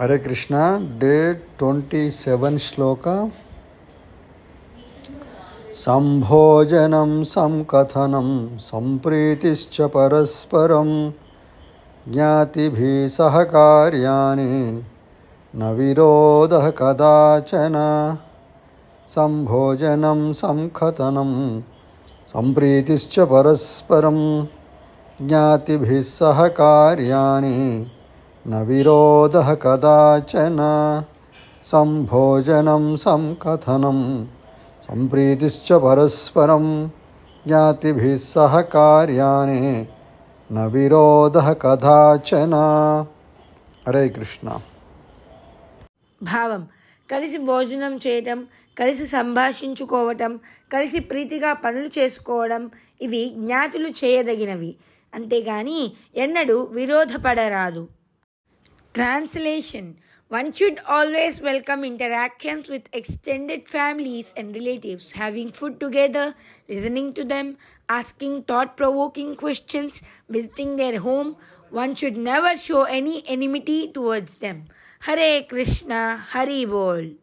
हरे Krishna day twenty seven श्लोक सम्भोजनं संकथनम संप्रीति परस्परं ज्ञातिभिः सह कार्याणि न विरोधः कदाचन सम्भोजनं संकथनं सम्प्रीतिश्च परस्परं ज्ञातिभिः सह कार्याणि నవిరోధ కదాచన సంభోజనం సంకథనం సంప్రీతిశ్చ పరస్పరం परस्परं ज्ञातिभिः सह कार्याने न కృష్ణ భావం కలిసి భోజనం చేయటం కలిసి సంభాషించుకోవటం కలిసి ప్రీతిగా పనులు చేసుకోవడం ఇవి జ్ఞాతులు చేయదగినవి అంతేగాని ఎన్నడూ విరోధపడరాదు Translation One should always welcome interactions with extended families and relatives, having food together, listening to them, asking thought provoking questions, visiting their home. One should never show any enmity towards them. Hare Krishna, Hari Bol.